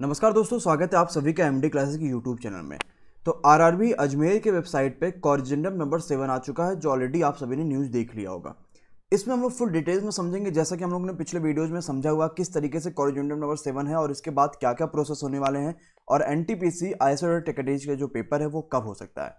नमस्कार दोस्तों स्वागत है आप सभी का एमडी क्लासेस की यूट्यूब चैनल में तो आरआरबी अजमेर के वेबसाइट पे कॉरिजेंडम नंबर सेवन आ चुका है जो ऑलरेडी आप सभी ने न्यूज़ देख लिया होगा इसमें हम लोग फुल डिटेल्स में समझेंगे जैसा कि हम लोग ने पिछले वीडियोज में समझा हुआ किस तरीके से कॉरिजेंडम नंबर सेवन है और इसके बाद क्या क्या प्रोसेस होने वाले हैं और N T P C I S का जो पेपर है वो कब हो सकता है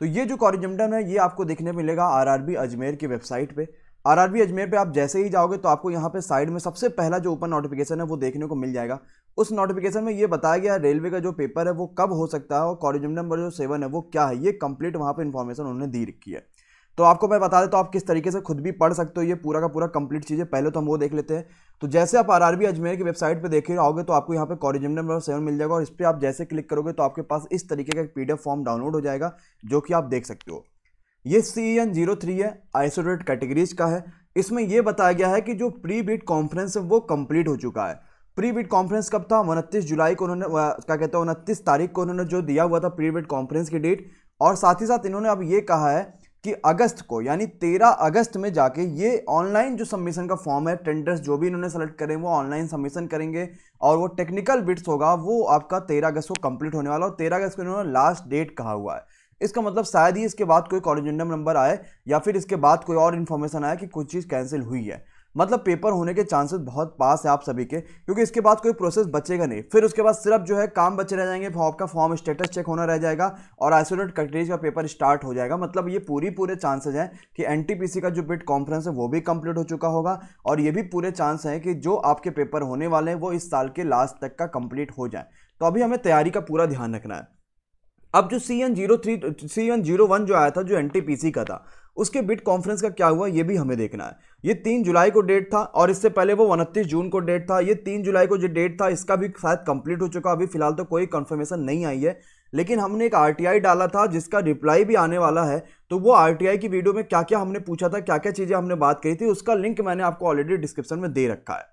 तो ये जो कॉरिजेंडम है ये आपको देखने मिलेगा आर अजमेर की वेबसाइट पर आरआरबी अजमेर पे आप जैसे ही जाओगे तो आपको यहाँ पे साइड में सबसे पहला जो ओपन नोटिफिकेशन है वो देखने को मिल जाएगा उस नोटिफिकेशन में ये बताया गया रेलवे का जो पेपर है वो कब हो सकता है और कॉरिजम नंबर जो सेवन है वो क्या है ये कंप्लीट वहाँ पर इन्फॉर्मेशन उन्होंने दी रखी है तो आपको मैं बता देता तो हूँ आप किस तरीके से खुद भी पढ़ सकते हो ये पूरा का पूरा कंप्लीट चीज़ें पहले तो हम वो देख लेते हैं तो जैसे आप आर अजमेर की वेबसाइट पर देखे आओगे तो आपको यहाँ पे कॉरिजम नंबर सेवन मिल जाएगा और इस पर आप जैसे क्लिक करोगे तो आपके पास इस तरीके का एक फॉर्म डाउनलोड हो जाएगा जो कि आप देख सकते हो ये सी एन जीरो थ्री है आइसोलेट कैटेगरीज का है इसमें यह बताया गया है कि जो प्री बीट कॉन्फ्रेंस है वो कंप्लीट हो चुका है प्री बीट कॉन्फ्रेंस कब था उनतीस जुलाई को उन्होंने क्या कहते हैं उनतीस तारीख को उन्होंने जो दिया हुआ था प्री बीट कॉन्फ्रेंस की डेट और साथ ही साथ इन्होंने अब ये कहा है कि अगस्त को यानी तेरह अगस्त में जाके ये ऑनलाइन जो सबमिशन का फॉर्म है टेंडर्स जो भी इन्होंने सेलेक्ट करें वो ऑनलाइन सबमिशन करेंगे और वो टेक्निकल बिट्स होगा वो आपका तेरह अगस्त को कंप्लीट होने वाला और तेरह अगस्त को इन्होंने लास्ट डेट कहा हुआ है इसका मतलब शायद ही इसके बाद कोई कॉलिजेंडम नंबर आए या फिर इसके बाद कोई और इन्फॉर्मेशन आए कि कुछ चीज़ कैंसिल हुई है मतलब पेपर होने के चांसेस बहुत पास है आप सभी के क्योंकि इसके बाद कोई प्रोसेस बचेगा नहीं फिर उसके बाद सिर्फ जो है काम बचे रह जाएंगे आपका फॉर्म स्टेटस चेक होना रह जाएगा और आइसोलेट कंट्रीज का पेपर स्टार्ट हो जाएगा मतलब ये पूरी पूरे चांसेज हैं कि एनटीपीसी का जो बिट कॉन्फ्रेंस है वो भी कम्प्लीट हो चुका होगा और ये भी पूरे चांस हैं कि जो आपके पेपर होने वाले हैं वो इस साल के लास्ट तक का कम्प्लीट हो जाए तो अभी हमें तैयारी का पूरा ध्यान रखना है अब जो C N zero three C N zero one जो आया था जो एन का था उसके बिट कॉन्फ्रेंस का क्या हुआ ये भी हमें देखना है ये तीन जुलाई को डेट था और इससे पहले वो उनतीस जून को डेट था ये तीन जुलाई को जो डेट था इसका भी शायद कंप्लीट हो चुका अभी फिलहाल तो कोई कंफर्मेशन नहीं आई है लेकिन हमने एक आर डाला था जिसका रिप्लाई भी आने वाला है तो वो आरटीआई की वीडियो में क्या क्या हमने पूछा था क्या क्या चीज़ें हमने बात करी थी उसका लिंक मैंने आपको ऑलरेडी डिस्क्रिप्शन में दे रखा है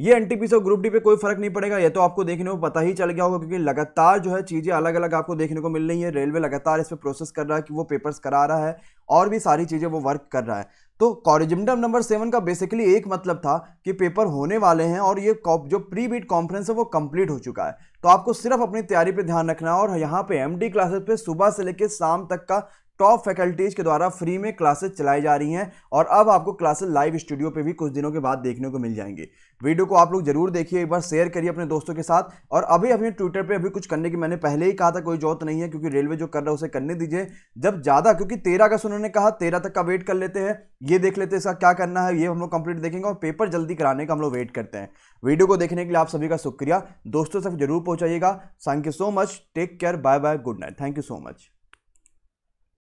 ये एनटीपीसी और ग्रुप डी पे कोई फर्क नहीं पड़ेगा ये तो आपको देखने को पता ही चल गया होगा क्योंकि लगातार जो है चीज़ें अलग अलग आपको देखने को मिल रही है रेलवे लगातार इस पर प्रोसेस कर रहा है कि वो पेपर्स करा रहा है और भी सारी चीज़ें वो वर्क कर रहा है तो कॉरिजिमडम नंबर सेवन का बेसिकली एक मतलब था कि पेपर होने वाले हैं और ये जो प्री बीट कॉन्फ्रेंस है वो कंप्लीट हो चुका है तो आपको सिर्फ अपनी तैयारी पे ध्यान रखना है और यहाँ पे एमडी क्लासेस पे सुबह से लेकर शाम तक का टॉप फैकल्टीज़ के द्वारा फ्री में क्लासेस चलाई जा रही हैं और अब आपको क्लासेस लाइव स्टूडियो पे भी कुछ दिनों के बाद देखने को मिल जाएंगे वीडियो को आप लोग जरूर देखिए एक बार शेयर करिए अपने दोस्तों के साथ और अभी अपने ट्विटर पे अभी कुछ करने की मैंने पहले ही कहा था कोई जरूरत नहीं है क्योंकि रेलवे जो कर रहा है उसे करने दीजिए जब ज़्यादा क्योंकि तेरह अगस्त उन्होंने कहा तेरह तक का वेट कर लेते हैं ये देख लेते हैं इसका क्या करना है ये हम लोग कंप्लीट देखेंगे और पेपर जल्दी कराने का हम लोग वेट करते हैं वीडियो को देखने के लिए आप सभी का शुक्रिया दोस्तों तक जरूर पहुँचाइएगा thank you so much take care bye bye good night thank you so much